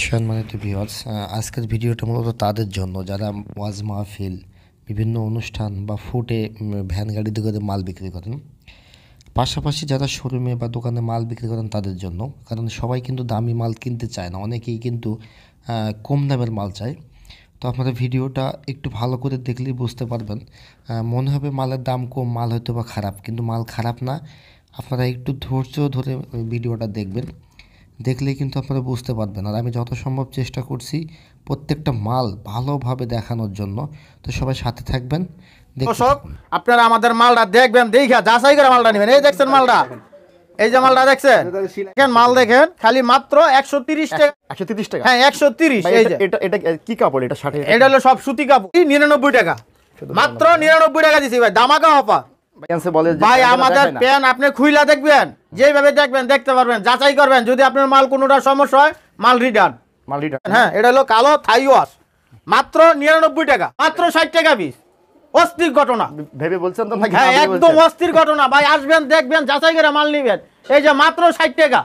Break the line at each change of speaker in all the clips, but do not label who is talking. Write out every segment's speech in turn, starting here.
সম্মানিত ভিওয়ার্স আজকের ভিডিওটা মূলত তাদের জন্য যারা ওয়াজ মাহফিল বিভিন্ন অনুষ্ঠান বা ফুটে ভ্যান গাড়িতে করে মাল বিক্রি করেন পাশাপাশি যারা শোরুমে বা দোকানে মাল বিক্রি করেন তাদের জন্য কারণ সবাই কিন্তু দামি মাল কিনতে চায় না অনেকেই কিন্তু কম দামের মাল চায় তো আপনারা ভিডিওটা একটু ভালো করে দেখলেই বুঝতে পারবেন মনে হবে মালের দাম কম মাল হয়তো বা খারাপ কিন্তু মাল খারাপ না আপনারা একটু ধৈর্য ধরে ভিডিওটা দেখবেন দেখলেই কিন্তু আপনারা বুঝতে পারবেন আর আমি যত সম্ভব চেষ্টা করছি প্রত্যেকটা মাল ভালোভাবে দেখানোর জন্য তো সবাই সাথে থাকবেন দর্শক
আপনারা আমাদের মালটা দেখবেন দেখা যাচাই করে মালটা নেবেন এই দেখছেন মালটা এই যে মালটা দেখছেন দেখেন মাল দেখেন খালি মাত্র 130 টাকা 130 টাকা হ্যাঁ 130 এই যে এটা
এটা কি কাপড় এটা 60 এটা
হলো সব সুতি কাপড় 99 টাকা মাত্র 99 টাকা দিছি ভাই দামাকা হপা ভাই আমাদের খুইলা দেখবেন যেভাবে দেখবেন দেখতে পারবেন যাচাই করবেন যদি আপনার মাল কোনোটা সমস্যা হয় মাল রিটার্ন মাল হ্যাঁ এটা হলো কালো থাই ওয়াশ মাত্র নিরানব্বই টাকা মাত্র ষাট টাকা পিস অস্থির ঘটনা হ্যাঁ, একদম অস্থির ঘটনা ভাই আসবেন দেখবেন যাচাই করে মাল নিবেন এই যে মাত্র ষাট টাকা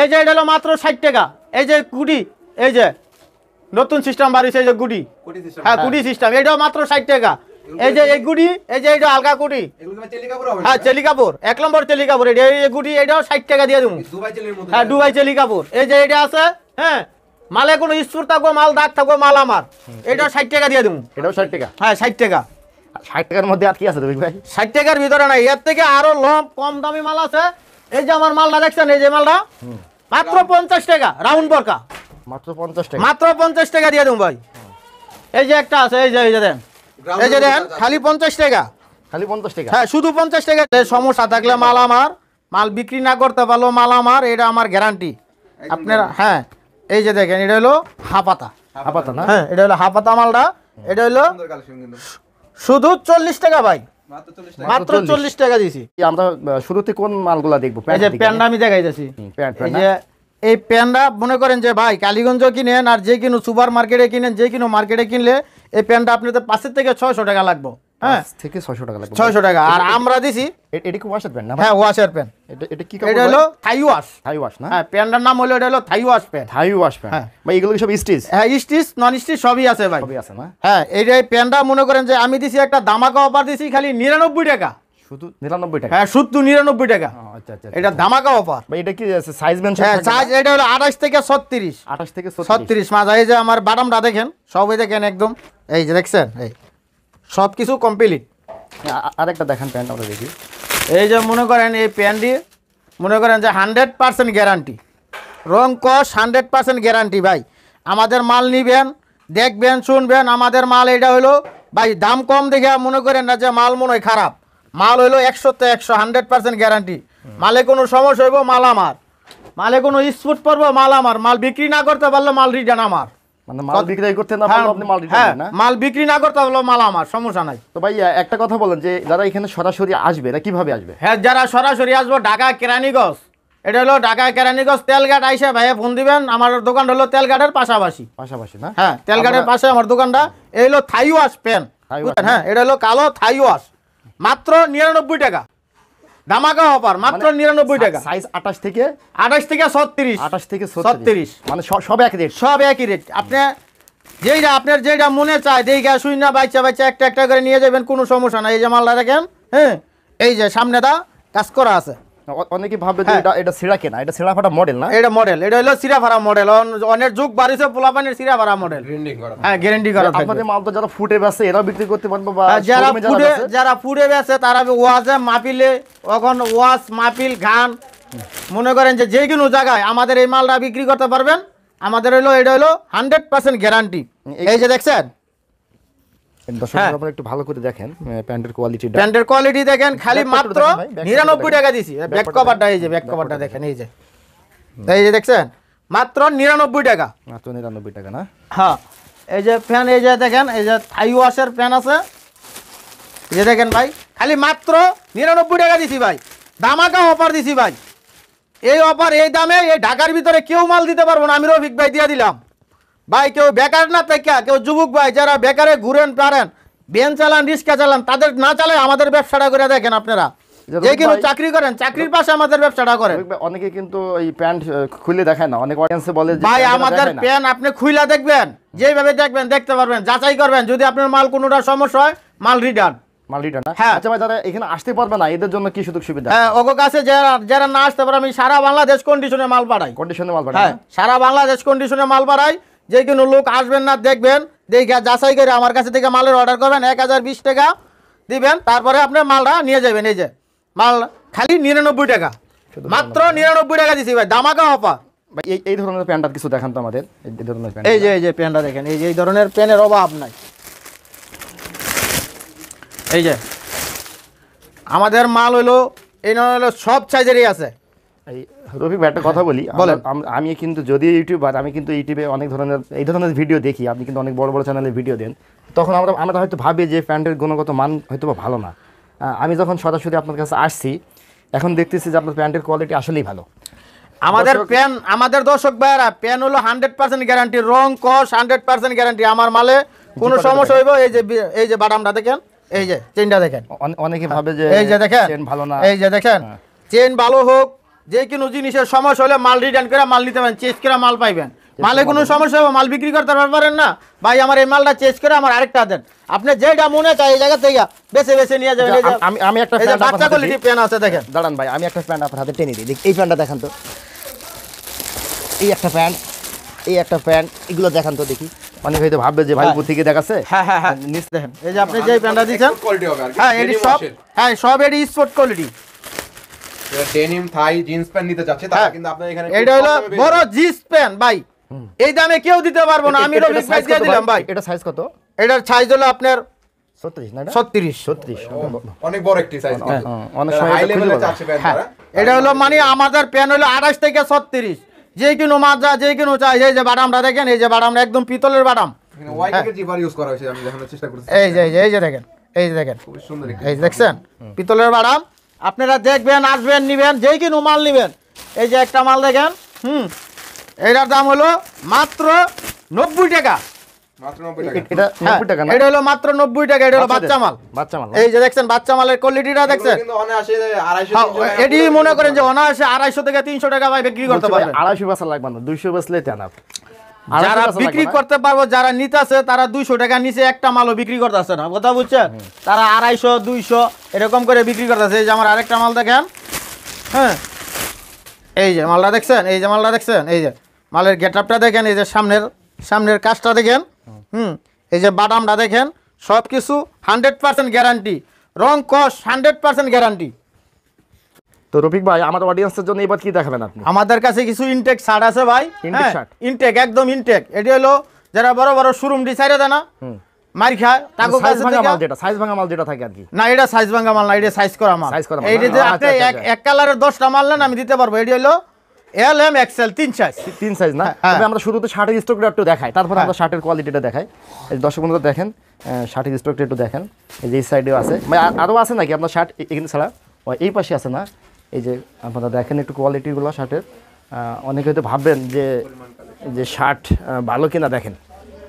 এই যে এটা হলো মাত্র ষাট টাকা এই যে কুড়ি এই যে নতুন সিস্টেম বাড়িছে এই যে গুটি হ্যাঁ কুড়ি সিস্টেম এটাও মাত্র ষাট টাকা এই যে এই গুড়ি এই যে এটা আলগা গুটি হ্যাঁ চেলি কাপড় এক নম্বর চেলি কাপড় এটা এই গুড়ি এটাও ষাট টাকা দিয়ে দেবো হ্যাঁ দুবাই চেলি কাপড় এই যে এটা আছে হ্যাঁ মালে কোনো স্টোর থাকবো মাল দাগ থাকবো মাল আমার এটাও ষাট টাকা দিয়ে দেবো এটাও ষাট টাকা হ্যাঁ ষাট টাকা ষাট টাকার মধ্যে আর কি আছে রবি ভাই ষাট টাকার ভিতরে নাই এর থেকে আরো লম কম দামি মাল আছে এই যে আমার মালটা দেখছেন এই যে মালটা মাত্র পঞ্চাশ টাকা রাউন্ড বরকা
মাত্র পঞ্চাশ টাকা
মাত্র পঞ্চাশ টাকা দিয়ে দেবো ভাই এই যে একটা আছে এই যে এই যে দেন
এই যে দেখেন খালি পঞ্চাশ টাকা খালি পঞ্চাশ টাকা হ্যাঁ
শুধু পঞ্চাশ টাকা সমস্যা থাকলে মাল আমার মাল বিক্রি না করতে পারলো মাল আমার এটা আমার গ্যারান্টি আপনারা হ্যাঁ এই যে দেখেন এটা হলো না হ্যাঁ এটা হলো মালটা এটা হলো শুধু চল্লিশ টাকা ভাই মাত্র চল্লিশ টাকা দিছি আমরা শুরুতে কোন মালগুলা এই যে প্যান্ট আমি এই যে এই প্যান্টটা মনে করেন যে ভাই কালীগঞ্জ কিনেন আর যে কিনো সুপার মার্কেটে কিনেন যে কিনো মার্কেটে কিনলে এই প্যান্টটা আপনাদের পাঁচের হ্যাঁ? থেকে ছয়শো টাকা লাগবে
হ্যাঁ থেকে ছয়শো টাকা আর আমরা দিছি হ্যাঁ ওয়াশের এটা এটা কি এটা হলো
থাই ওয়াশ থাই ওয়াশ না হ্যাঁ নাম হলো থাই ওয়াশ ওয়াশ হ্যাঁ সব স্টিচ হ্যাঁ স্টিচ নন স্টিচ সবই আছে হ্যাঁ, মনে করেন যে আমি দিছি একটা দামাকা অফার দিছি খালি নিরানব্বই টাকা
শুধু হ্যাঁ
শুধু টাকা আচ্ছা, আচ্ছা আচ্ছা এটা ধামাকা অফার এটা কি সাইজ হ্যাঁ সাইজ এটা হলো থেকে থেকে এই যে আমার দেখেন সবই দেখেন একদম এই এই সব কিছু কমপ্লিট আরেকটা দেখেন প্যান্ট এই যে মনে করেন এই প্যান্ট দিয়ে মনে করেন যে হান্ড্রেড পার্সেন্ট গ্যারান্টি কস পার্সেন্ট গ্যারান্টি ভাই আমাদের মাল নিবেন দেখবেন শুনবেন আমাদের মাল এটা হলো ভাই দাম কম দেখে মনে করেন না যে মাল মনে হয় খারাপ মাল হইলো একশোতে একশো হান্ড্রেড পার্সেন্ট গ্যারান্টি মালে কোনো সমস্যা হইব মাল আমার মালে কোনো স্পুট পড়বো মাল আমার মাল বিক্রি না করতে পারলে মাল রিটার্ন আমার
মানে মাল বিক্রি করতে হ্যাঁ, মাল হ্যাঁ, মাল বিক্রি না করতে সমস্যা নাই তো একটা কথা যে যারা এখানে সরাসরি আসবে কিভাবে আসবে হ্যাঁ
যারা সরাসরি আসবো এটা হলো তেলঘাট ভাইয়া দিবেন আমার হলো তেলঘাটের পাশাপাশি হ্যাঁ তেলঘাটের পাশে আমার দোকানটা এই হলো থাই ওয়াশ হ্যাঁ এটা হলো কালো থাই ওয়াশ মাত্র নিরানব্বই টাকা দামাকা অফার মাত্র মানে নিরানব্বই টাকা সাইজ আঠাশ থেকে আঠাশ থেকে ছত্রিশ আঠাশ থেকে ছত্রিশ মানে সব একই রেট সব একই রেট আপনি যেইটা আপনার যেটা মনে চায় দেখা শুই না বাইচা বাইচা একটা একটা করে নিয়ে যাবেন কোনো সমস্যা না এই যে মালদা রাখেন হ্যাঁ এই যে সামনে দা
কাজ করা আছে অনেকে ভাবে হ্যাঁ। এটা এটা সিরা কেনা এটা সিরা ফাটা মডেল না
এটা মডেল এটা হলো সিরা মডেল অনেক যুগ বাড়িছে সিরা মডেল
হ্যাঁ গ্যারান্টি করা আপনাদের মাল তো যারা ফুটে বেছে এরা বিক্রি করতে পারবে বা হ্যাঁ, যারা ফুটে যারা
ফুটে বেছে তারা ওয়াজে মাপিলে এখন ওয়াজ মাপিল গান মনে করেন যে যে কোনো জায়গায় আমাদের এই মালটা বিক্রি করতে পারবেন আমাদের হলো এটা হলো হান্ড্রেড পার্সেন্ট গ্যারান্টি এই যে দেখছেন
হ্যাঁ। একটু ভালো করে দেখেন কোয়ালিটি
কোয়ালিটি দেখেন খালি মাত্র টাকা দিছি কভারটা এই যে ব্যাক কভারটা দেখেন এই যে এই যে মাত্র টাকা না এই যে ফ্যান এই যে দেখেন এই যে থাই ওয়াশের ফ্যান আছে যে দেখেন ভাই খালি মাত্র টাকা দিছি ভাই অফার দিছি ভাই এই অফার এই দামে এই ঢাকার ভিতরে কেউ মাল দিতে পারবো না আমি রফিক ভাই দিয়ে দিলাম ভাই কেউ বেকার না থেকে কেউ যুবক ভাই যারা বেকারে ঘুরেন পারেন বেন চালান রিস্কা চালান তাদের না চালায় আমাদের ব্যবসাটা করে দেখেন আপনারা যে কিন্তু চাকরি করেন চাকরির পাশে আমাদের ব্যবসাটা করেন
অনেকে কিন্তু এই প্যান্ট খুলে দেখায় না অনেক অডিয়েন্সে বলে ভাই আমাদের প্যান্ট
আপনি খুইলা দেখবেন যেভাবে দেখবেন দেখতে পারবেন যাচাই করবেন যদি আপনার মাল কোনোটা সমস্যা হয় মাল রিটার্ন মাল রিটার্ন হ্যাঁ আচ্ছা ভাই যারা এখানে আসতে পারবে না এদের জন্য কি সুযোগ সুবিধা হ্যাঁ ওগো যারা যারা না আসতে পারে আমি সারা বাংলাদেশ কন্ডিশনে মাল পাঠাই কন্ডিশনে মাল পাঠাই হ্যাঁ, সারা বাংলাদেশ কন্ডিশনে মাল পাঠাই যে কোনো লোক আসবেন না দেখবেন দেখা যাচাই করে আমার কাছে থেকে মালের অর্ডার করবেন এক হাজার বিশ টাকা দিবেন তারপরে আপনি মালটা নিয়ে যাবেন এই যে মাল খালি নিরানব্বই টাকা মাত্র নিরানব্বই টাকা দিছি ভাই দামাকা অফার ভাই এই এই ধরনের প্যান্টার কিছু দেখান তো আমাদের এই ধরনের এই যে এই যে প্যান্টটা দেখেন এই যে এই ধরনের প্যানের অভাব নাই এই যে আমাদের মাল হইলো এই ধরনের সব সাইজেরই আছে
রফিক ভাই একটা কথা বলি আমি কিন্তু যদি ইউটিউবার আমি কিন্তু ইউটিউবে অনেক ধরনের এই ধরনের ভিডিও দেখি আপনি কিন্তু অনেক বড় বড় চ্যানেলে ভিডিও দেন তখন আমরা আমরা হয়তো ভাবি যে প্যান্টের গুণগত মান হয়তো ভালো না আমি যখন সরাসরি আপনার কাছে আসছি এখন দেখতেছি যে আপনার প্যান্টের কোয়ালিটি আসলেই ভালো আমাদের প্যান আমাদের দর্শক ভাইয়েরা
প্যান হলো হান্ড্রেড পার্সেন্ট গ্যারান্টি রং কস হান্ড্রেড পার্সেন্ট গ্যারান্টি আমার মালে কোনো সমস্যা হইব এই যে এই যে বাটামটা দেখেন এই যে
চেনটা দেখেন অনেকে ভাবে যে এই যে দেখেন ভালো না এই যে দেখেন
চেন হ্যাঁ। ভালো হোক যে কোনো জিনিসের সমস্যা হলে মাল রিটার্ন করে মাল নিতে পারেন চেঞ্জ করে মাল পাইবেন মালে কোনো সমস্যা হবে মাল বিক্রি করতে পারবেন না ভাই আমার এই মালটা চেঞ্জ করে আমার আরেকটা দেন আপনি যেটা মনে চাই এই জায়গা থেকে বেছে বেছে নিয়ে যাবেন আচ্ছা,
আমি আমি একটা বাচ্চা কোয়ালিটি প্যান আছে দেখেন দাঁড়ান ভাই আমি একটা প্যান্ট আপনার হাতে টেনে দিই এই প্যান্টটা দেখান তো এই একটা প্যান্ট এই একটা প্যান্ট এগুলো দেখান তো দেখি অনেক হয়তো ভাববে যে ভাই হ্যাঁ। থেকে দেখাচ্ছে হ্যাঁ হ্যাঁ হ্যাঁ নিচ দেখেন
এই যে আপনি যে প্যান্টটা দিচ্ছেন হ্যাঁ এটি সব হ্যাঁ সব এটি স্পোর্ট কোয়ালিটি ডেনিম থাই জিন্স প্যান্ট নিতে তাহলে হ্যাঁ। কিন্তু এখানে এটা হলো বড় জিন্স প্যান্ট ভাই এই দামে কেউ দিতে পারবো না আমি রবি সাইজ দিয়ে দিলাম ভাই এটা সাইজ কত এটার সাইজ হলো আপনার এটা হলো মানে আমাদের হলো থেকে যে চাই যে দেখেন এই যে একদম পিতলের বাদাম এই যে দেখেন এই যে দেখেন দেখছেন পিতলের বাদাম আপনারা দেখবেন আসবেন নেবেন যেই কিনু মাল নেবেন এই যে একটা মাল দেখেন হুম এটার দাম হ্যাঁ, হলো মাত্র নব্বই টাকা এটা হলো বাচ্চা মাল এই যে দেখছেন বাচ্চা মালের কোয়ালিটিটা দেখছেন
হ্যাঁ, এটি মনে করেন
যে অনায়াসে আড়াইশো থেকে তিনশো টাকা বিক্রি করতে পারবে
আড়াইশো বাসা লাগবে না দুইশো বাসলে টান যারা বিক্রি করতে
পারবো যারা নিতেছে তারা দুইশো টাকা নিচে একটা মালও বিক্রি করতেছে না কথা বুঝছেন তারা আড়াইশো দুইশো এরকম করে বিক্রি করতেছে এই যে আমার আরেকটা মাল দেখেন হ্যাঁ এই যে মালটা দেখছেন এই যে মালটা দেখছেন এই যে মালের গেট আপটা দেখেন এই যে সামনের সামনের কাজটা দেখেন হুম এই যে বাদামটা দেখেন সব কিছু হান্ড্রেড পার্সেন্ট গ্যারান্টি রং কস হান্ড্রেড পার্সেন্ট গ্যারান্টি তো রফিক ভাই আমাদের অডিয়েন্সের জন্য এবার কি দেখাবেন আপনি আমাদের কাছে কিছু ইনটেক শার্ট আছে ভাই ইনটেক শার্ট ইনটেক একদম ইনটেক এটি হলো যারা বড় বড় শোরুম ডিসাইডে দেনা না এল আচ্ছা, আচ্ছা, আচ্ছা। তিন সাইজ তিন সাইজ না হ্যাঁ,
হ্যাঁ। একটু দেখাই হ্যাঁ। আমরা শার্টের দেখাই দেখেন একটু দেখেন আছে আরও আছে নাকি আপনার শার্ট এখানে ছাড়া এই পাশে আছে না এই যে আপনারা দেখেন একটু কোয়ালিটিগুলো শার্টের অনেকে হয়তো ভাববেন যে যে শার্ট ভালো কিনা দেখেন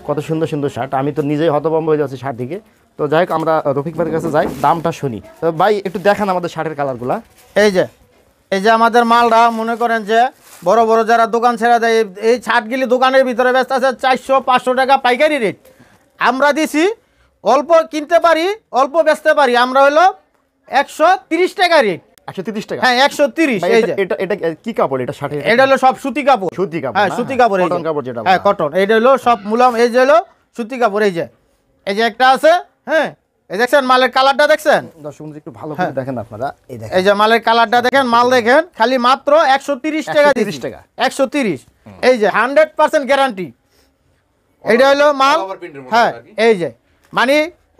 কত সুন্দর সুন্দর শার্ট আমি তো নিজেই হতভম্ব হয়ে যাচ্ছি শার্ট দিকে তো যাই হোক আমরা রফিক ভাইয়ের কাছে যাই দামটা শুনি তো ভাই একটু দেখেন আমাদের শার্টের কালারগুলা
এই যে এই যে আমাদের মালটা মনে করেন যে বড় বড় যারা দোকান ছেড়ে দেয় এই শার্টগুলি দোকানের ভিতরে ব্যস্ত আছে চারশো পাঁচশো টাকা পাইকারি রেট আমরা দিছি অল্প কিনতে পারি অল্প বেচতে পারি আমরা হলো একশো তিরিশ টাকা রেট টাকা
হ্যাঁ এই যে এটা এটা কি কাপড় এটা হলো সব সুতি কাপড় সুতি হ্যাঁ সুতি কাপড় কাপড় হ্যাঁ
কটন হলো সব এই যে হলো সুতি কাপড় এই যে এই যে একটা আছে হ্যাঁ এই দেখছেন মালের কালারটা দেখছেন হ্যাঁ। দেখেন এই যে মালের কালারটা দেখেন মাল দেখেন খালি মাত্র একশো তিরিশ টাকা তিরিশ টাকা তিরিশ এই যে পার্সেন্ট গ্যারান্টি
এটা হলো মাল হ্যাঁ
এই যে মানে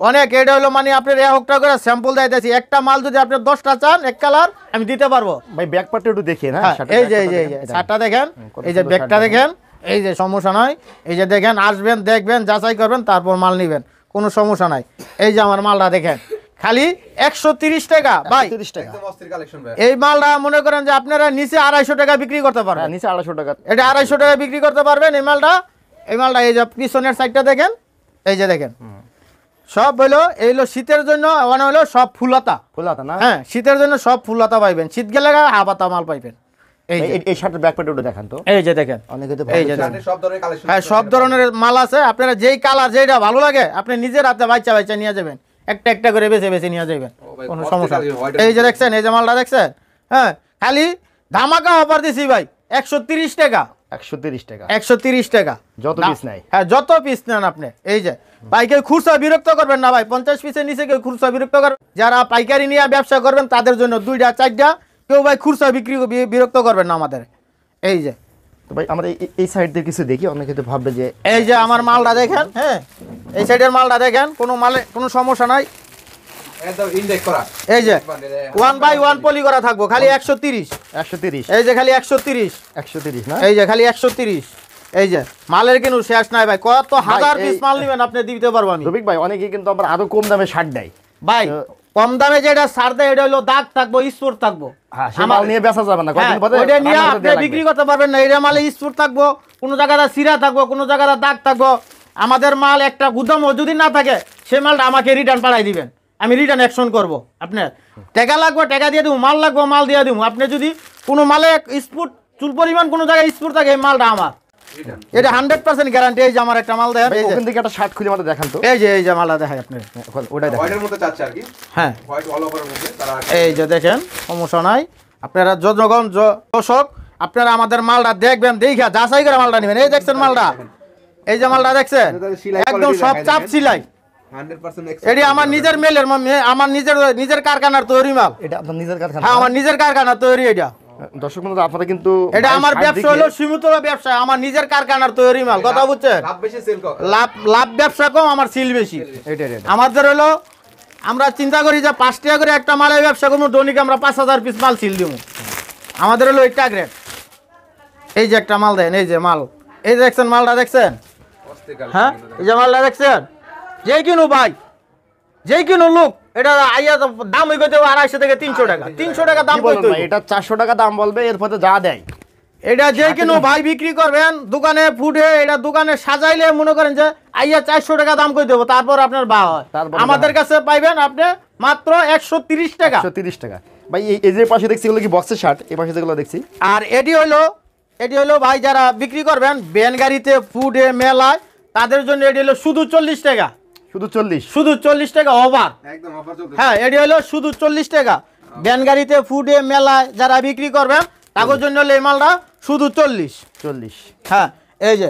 অনেক এটা হলো মানে আপনার এক একটা করে স্যাম্পল দিতেছি একটা মাল যদি আপনি দশটা চান এক কালার আমি দিতে পারবো ভাই ব্যাগ পার্টটা একটু
দেখি না হ্যাঁ? হ্যাঁ, এই যে এই যে শার্টটা
দেখেন এই যে ব্যাগটা দেখেন এই যে সমস্যা নয় এই যে দেখেন আসবেন দেখবেন যাচাই করবেন তারপর মাল নেবেন কোনো সমস্যা নাই এই যে আমার মালটা দেখেন খালি একশো তিরিশ টাকা ভাই এই মালটা মনে করেন যে আপনারা নিচে আড়াইশো টাকা বিক্রি করতে পারবেন হ্যাঁ, নিচে আড়াইশো টাকা এটা আড়াইশো টাকা বিক্রি করতে পারবেন এই মালটা এই মালটা এই যে পিছনের সাইডটা দেখেন এই যে দেখেন সব হলো এই হলো শীতের জন্য মানে হলো সব ফুলতা ফুলতা না হ্যাঁ শীতের জন্য সব ফুলতা পাইবেন শীত গেলে আবাতা মাল পাইবেন যে হ্যাঁ, যেই আপনি নিজের একটা একটা করে বেছে নিয়ে যাবেন কোনো সমস্যা এই যে দেখছেন এই যে মালটা দেখছেন হ্যাঁ খালি ধামাকা দিছি ভাই একশো টাকা
একশো টাকা
একশো টাকা যত হ্যাঁ, যত পিস নেন আপনি এই যে পাইকারি খুচরা বিরক্ত করবেন না ভাই পঞ্চাশ পিসের নিচে কেউ খুচরা বিরক্ত করেন যারা পাইকারি নিয়ে ব্যবসা করবেন তাদের জন্য দুইটা চারটা কেউ ভাই খুচরা বিক্রি বিরক্ত করবেন না আমাদের এই যে তো ভাই আমরা এই সাইড
দিয়ে কিছু দেখি অনেকে তো ভাববে যে
এই যে আমার মালটা দেখেন হ্যাঁ এই সাইডের মালটা দেখেন কোনো মালে কোনো সমস্যা নাই এই যে ওয়ান বাই ওয়ান পলি করা থাকবো খালি একশো তিরিশ একশো তিরিশ এই যে খালি একশো তিরিশ একশো তিরিশ না এই যে খালি একশো তিরিশ এই যে মালের কিন্তু শেষ নাই ভাই কত হাজার পিস মাল নেবেন আপনি দিতে পারবো আমি রবিক ভাই অনেকেই কিন্তু আরো কম দামে দেয় ভাই কম দামে যেটা সার দেয় এটা হলো দাগ থাকবো হ্যাঁ, হ্যাঁ, থাকবো আমাদের মাল একটা গুদামও যদি না থাকে সে মালটা আমাকে রিটার্ন পাঠাই দিবেন আমি রিটার্ন অ্যাকশন করবো আপনার টেকা লাগবো টেকা দিয়ে দেবো মাল লাগবো মাল দিয়ে দেবো আপনি যদি কোনো মালে স্পুট চুল পরিমাণ কোনো জায়গায় স্পুট থাকে মালটা আমার এটা হান্ড্রেড পার্সেন্ট গ্যারান্টি এই যে আমার একটা মাল দেখেন ওখান থেকে একটা শার্ট খুলে আমাদের দেখান তো এই যে এই যে মালটা দেখায় আপনি ওটা দেখেন মধ্যে চাচ্ছে আর কি হ্যাঁ হোয়াইট অল ওভারের মধ্যে এই যে দেখেন সমস্যা নাই আপনারা যজ্ঞগণ দর্শক আপনারা আমাদের মালটা দেখবেন দেখা যাচাই করে মালটা নেবেন এই দেখছেন মালটা এই যে মালটা দেখছেন একদম সব চাপ সিলাই
এটি আমার নিজের
মেলের আমার নিজের নিজের কারখানার তৈরি মাল এটা আপনার নিজের কারখানা হ্যাঁ আমার নিজের কারখানার তৈরি এটা দর্শক বন্ধু আপনারা কিন্তু এটা আমার ব্যবসা হলো সীমিত ব্যবসা আমার নিজের কারখানার তৈরি মাল কথা বুঝছেন লাভ লাভ ব্যবসা কম আমার সিল বেশি আমাদের হলো আমরা চিন্তা করি যে পাঁচ টাকা করে একটা মালের ব্যবসা করবো দৈনিক আমরা পাঁচ হাজার পিস মাল সিল দিব আমাদের হলো এটা গ্রেড এই যে একটা মাল দেন এই যে মাল এই দেখছেন মালটা দেখছেন হ্যাঁ এই যে মালটা দেখছেন যে কিনু ভাই যে কিনু লোক এটা আইয়া দাম হয়ে গেছে আড়াইশো থেকে তিনশো টাকা তিনশো টাকা দাম এটা চারশো টাকা দাম বলবে যা দেয় এটা আচ্ছা, ভাই বিক্রি করবেন দোকানে এটা দোকানে সাজাইলে মনে করেন যে আইয়া চারশো টাকা দাম করে দেবো তারপর আপনার বা হয় আমাদের কাছে পাইবেন আপনি মাত্র একশো তিরিশ টাকা
তিরিশ টাকা ভাই এই যে পাশে দেখছি কি বক্সের শার্ট এই পাশে যেগুলো দেখছি
আর এটি হলো এটি হলো ভাই যারা বিক্রি করবেন ভ্যান গাড়িতে ফুটে মেলায় তাদের জন্য এটি হলো শুধু চল্লিশ টাকা শুধু চল্লিশ শুধু চল্লিশ টাকা অফার
একদম অফার হ্যাঁ
এটি হলো শুধু চল্লিশ টাকা ভ্যান গাড়িতে ফুডে মেলায় যারা বিক্রি করবেন তাদের জন্য হলো এই মালটা শুধু চল্লিশ চল্লিশ হ্যাঁ এই যে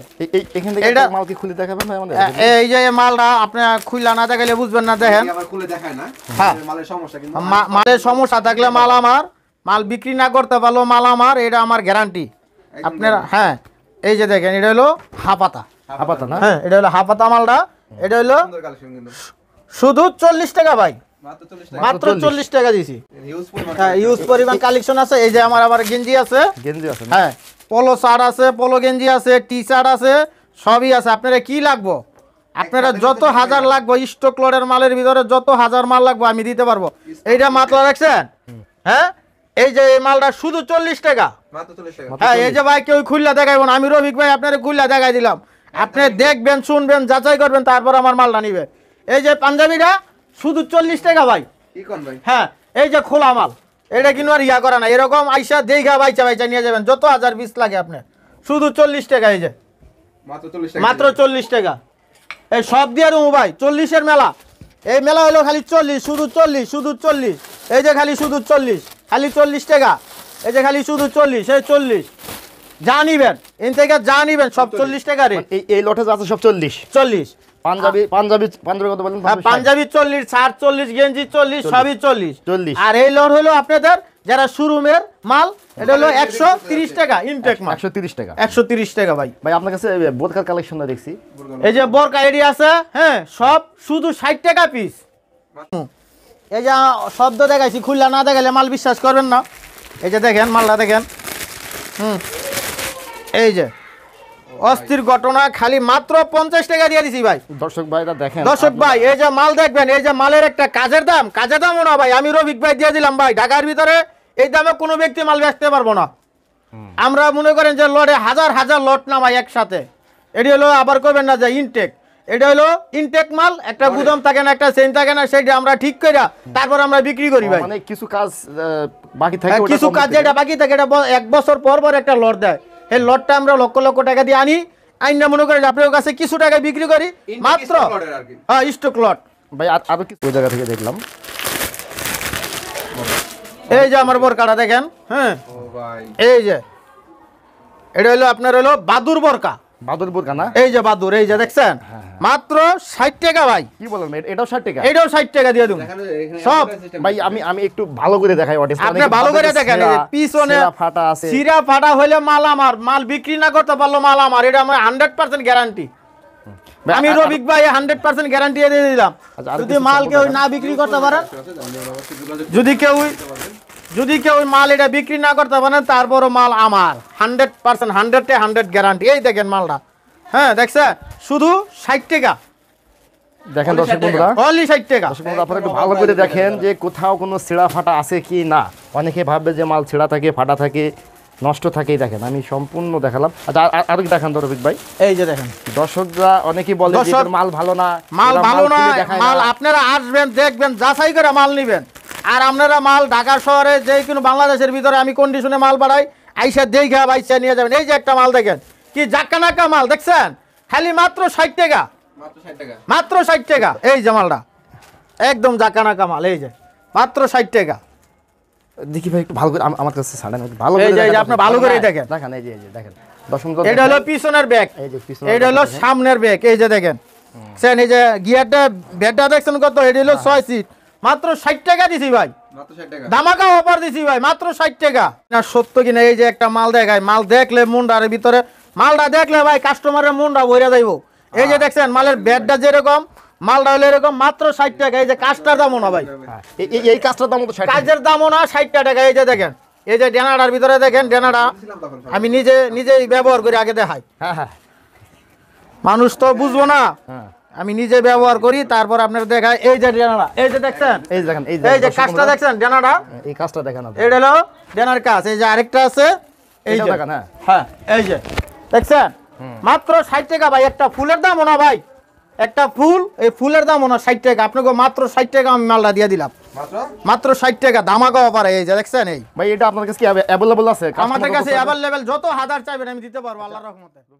এখান থেকে এটা
মাল কি খুলে দেখাবেন আমাদের
এই যে মালটা আপনি খুলে না দেখালে বুঝবেন না দেখেন আবার
খুলে দেখায় না হ্যাঁ মালের সমস্যা কিন্তু মালের
সমস্যা থাকলে মাল আমার মাল বিক্রি না করতে পারলো মাল আমার এটা আমার গ্যারান্টি আপনারা হ্যাঁ এই যে দেখেন এটা হলো হাফাতা হাফাতা না হ্যাঁ এটা হলো হাফাতা মালটা এটা হলো শুধু চল্লিশ টাকা ভাই মাত্র চল্লিশ টাকা দিয়েছি
হ্যাঁ ইউজ পরিমাণ
কালেকশন আছে এই যে আমার আবার গেঞ্জি আছে গেঞ্জি আছে হ্যাঁ পোলো শার্ট আছে পোলো গেঞ্জি আছে টি শার্ট আছে সবই আছে আপনারা কি লাগবো আপনারা যত হাজার লাগবো স্টক লটের মালের ভিতরে যত হাজার মাল লাগবো আমি দিতে পারবো এইটা মাতলা রাখছেন হ্যাঁ এই যে এই মালটা শুধু চল্লিশ টাকা হ্যাঁ এই যে ভাই কেউ খুললে দেখাইব আমি রবিক ভাই আপনারা খুললে দেখাই দিলাম আপনি দেখবেন শুনবেন যাচাই করবেন তারপর আমার মালটা নিবে এই যে পাঞ্জাবিটা শুধু চল্লিশ টাকা ভাই হ্যাঁ এই যে খোলা মাল এটা কিন্তু আর ইয়া করা না এরকম আইসা দেখা বাইচা বাইচা নিয়ে যাবেন যত হাজার বিশ লাগে আপনি শুধু চল্লিশ টাকা এই যে মাত্র চল্লিশ টাকা এই সব দিয়ে রুমু ভাই চল্লিশের মেলা এই মেলা হলো খালি চল্লিশ শুধু চল্লিশ শুধু চল্লিশ এই যে খালি শুধু চল্লিশ খালি চল্লিশ টাকা এই যে খালি শুধু চল্লিশ এই চল্লিশ যা নিবেন এন থেকে যা নিবেন সব
চল্লিশ টাকা রে এই লটে আছে সব চল্লিশ চল্লিশ পাঞ্জাবি হ্যাঁ, পাঞ্জাবি পাঞ্জাবি
চল্লিশ চল্লিশ গেঞ্জি চল্লিশ সবই চল্লিশ চল্লিশ আর এই
হলো আপনাদের যারা
শোরুমের মাল এটা হলো একশো তিরিশ টাকা তিরিশ টাকা একশো তিরিশ টাকা ভাই ভাই আপনার কাছে কালেকশনটা দেখছি এই যে বোরকা এডি আছে হ্যাঁ সব শুধু ষাট টাকা পিস এই যে শব্দ দেখাইছি খুললা না দেখালে মাল বিশ্বাস করবেন না এই যে দেখেন মালটা দেখেন হুম এই যে অস্থির ঘটনা খালি মাত্র পঞ্চাশ টাকা দিয়ে দিছি ভাই
দর্শক ভাই দেখেন দর্শক
ভাই এই যে মাল দেখবেন এই যে মালের একটা কাজের দাম কাজের দাম না ভাই আমি রবিক ভাই দিয়ে দিলাম ভাই ঢাকার ভিতরে এই দামে কোনো ব্যক্তি মাল বেচতে পারবো না আমরা মনে করেন যে লড়ে হাজার হাজার লট নামাই একসাথে এটি হলো আবার করবেন না যে ইনটেক এটা হলো ইনটেক মাল একটা গুদাম থাকে না একটা সেন থাকে না সেটা আমরা ঠিক করে তারপর আমরা বিক্রি করি ভাই
কিছু কাজ বাকি থাকে হ্যাঁ, কিছু কাজ যেটা
বাকি থাকে এটা এক বছর পর পর একটা লট দেয় এই লটটা আমরা লক্ষ লক্ষ টাকা দিয়ে আনি আইনটা মনে করেন আপনার কাছে কিছু টাকা বিক্রি করি মাত্র হ্যাঁ স্টক লট ভাই আরো কিছু জায়গা থেকে দেখলাম এই যে আমার বরকাটা দেখেন হ্যাঁ এই যে এটা হলো আপনার হলো বাদুর বরকা হ্যাঁ, হ্যাঁ। মাত্র টাকা ভাই
এটাও এটাও টাকা দিয়ে সব ভাই আমি আমি একটু ভালো করে দেখাই ভালো করে পিছনে সিরা
ফাটা মাল আমার মাল বিক্রি না করতে পারলো মাল আমার এটা আমার পার্সেন্ট গ্যারান্টি আমি রবিক ভাই হান্ড্রেড পার্সেন্ট গ্যারান্টি দিয়ে দিলাম
আচ্ছা, যদি মাল কেউ না বিক্রি করতে আচ্ছা, আচ্ছা, পারেন
যদি কেউ যদি কেউ মাল এটা বিক্রি না করতে পারেন তারপরও মাল আমার হান্ড্রেড পার্সেন্ট হান্ড্রেডে হান্ড্রেড গ্যারান্টি এই দেখেন মালটা
হ্যাঁ দেখছে শুধু ষাট টাকা দেখেন দর্শক বন্ধুরা অনলি ষাট টাকা দর্শক বন্ধুরা আপনারা একটু ভালো করে দেখেন যে কোথাও কোনো ছেঁড়া ফাটা আছে কি না অনেকে ভাববে যে মাল ছেঁড়া থাকে ফাটা থাকে নষ্ট থাকেই দেখেন আমি সম্পূর্ণ দেখালাম আচ্ছা আর দেখান রফিক ভাই এই যে দেখেন দর্শকরা অনেকেই বলে
মাল ভালো না মাল ভালো না মাল আপনারা আসবেন দেখবেন যাচাই করে মাল নেবেন আর আপনারা মাল ঢাকা শহরে যে কোনো বাংলাদেশের ভিতরে আমি কন্ডিশনে মাল বাড়াই আইসা দেখা বাইসা নিয়ে যাবেন এই যে একটা মাল দেখেন কি জাক্কা নাকা মাল দেখছেন খালি মাত্র ষাট টাকা মাত্র ষাট টাকা এই যে মালটা একদম জাক্কা নাকা মাল এই যে মাত্র ষাট টাকা
দেখি ভাই ভালো করে আমার কাছে ছাড়েন ভালো করে এই যে আপনি ভালো করে হ্যাঁ, দেখেন
দেখেন এই যে এই যে দেখেন
দশম এটা হলো পিছনের ব্যাগ এই যে পিছনের এটা হলো
সামনের ব্যাগ এই যে দেখেন স্যার এই যে গিয়ারটা ব্যাটা দেখছেন কত এটা হলো 6 সিট মাত্র 60 টাকা দিছি ভাই দামাকা অফার দিছি ভাই মাত্র 60 টাকা না সত্য কিনা এই যে একটা মাল দেখায় মাল দেখলে মুন্ডার ভিতরে মালটা দেখলে ভাই কাস্টমারের মুন্ডা বইরা যাইবো এই যে হ্যাঁ। দেখছেন মালের ব্যাগটা যেরকম মালটা হলো এরকম মাত্র ষাট টাকা এই যে কাজটার দামও না ভাই হ্যাঁ, এই কাজটার দামও তো কাজের দামও না ষাট টাকা এই যে দেখেন এই যে ডেনাডার ভিতরে দেখেন ডেনাডা আমি নিজে নিজেই ব্যবহার করি আগে দেখাই হ্যাঁ, হ্যাঁ। মানুষ তো বুঝবো না আমি নিজে ব্যবহার করি তারপর আপনারা দেখায় এই যে ডেনাডা এই যে দেখছেন এই দেখেন এই যে কাজটা দেখছেন ডেনাডা এই কাজটা দেখেন এটা হলো ডেনার কাজ এই যে আরেকটা আছে
এই যে দেখেন হ্যাঁ এই যে
দেখছেন মাত্র ষাট টাকা ভাই একটা ফুলের দামও না ভাই একটা ফুল এই ফুলের দাম ওনার ষাট টাকা আপনাকে মাত্র ষাট টাকা আমি মালটা দিয়ে দিলাম মাত্র ষাট টাকা ধামাকা অফার এই যে দেখছেন এই ভাই এটা আপনার কাছে আছে আমাদের কাছে যত হাজার চাইবেন আমি দিতে পারবো আল্লাহ রহমতে